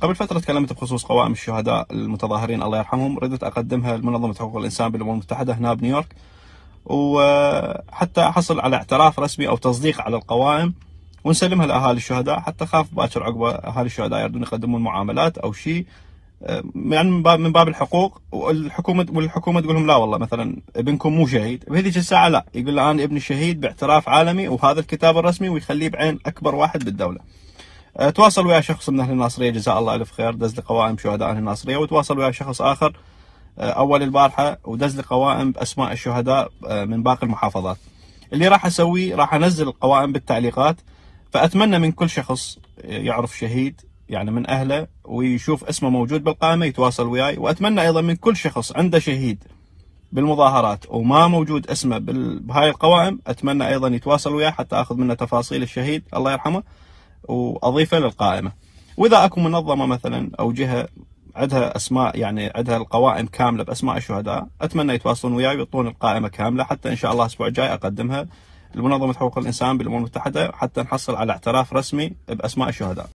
قبل فترة تكلمت بخصوص قوائم الشهداء المتظاهرين الله يرحمهم ردت أقدمها لمنظمة حقوق الإنسان بالأمم المتحدة هنا بنيويورك وحتى أحصل على اعتراف رسمي أو تصديق على القوائم ونسلمها لأهالي الشهداء حتى خاف باكر عقبة أهالي الشهداء يردون يقدمون معاملات أو شيء آه، يعني من باب من باب الحقوق والحكومه والحكومه تقول لهم لا والله مثلا ابنكم مو شهيد بهذيك الساعه لا يقول له انا ابني شهيد باعتراف عالمي وهذا الكتاب الرسمي ويخليه بعين اكبر واحد بالدوله أه، تواصل ويا شخص من اهل الناصريه جزاه الله الف خير دز لي قوائم شهداء اهل الناصريه وتواصل ويا شخص اخر أه، اول البارحه ودز لي قوائم باسماء الشهداء أه، من باقي المحافظات. اللي راح اسويه راح انزل القوائم بالتعليقات فاتمنى من كل شخص يعرف شهيد يعني من اهله ويشوف اسمه موجود بالقائمه يتواصل وياي واتمنى ايضا من كل شخص عنده شهيد بالمظاهرات وما موجود اسمه بهاي القوائم اتمنى ايضا يتواصل وياي حتى اخذ منه تفاصيل الشهيد الله يرحمه واضيفه للقائمه. واذا اكو منظمه مثلا او جهه عندها اسماء يعني عندها القوائم كامله باسماء الشهداء، اتمنى يتواصلون وياي ويعطون القائمه كامله حتى ان شاء الله الاسبوع الجاي اقدمها لمنظمه حقوق الانسان بالامم المتحده حتى نحصل على اعتراف رسمي باسماء الشهداء.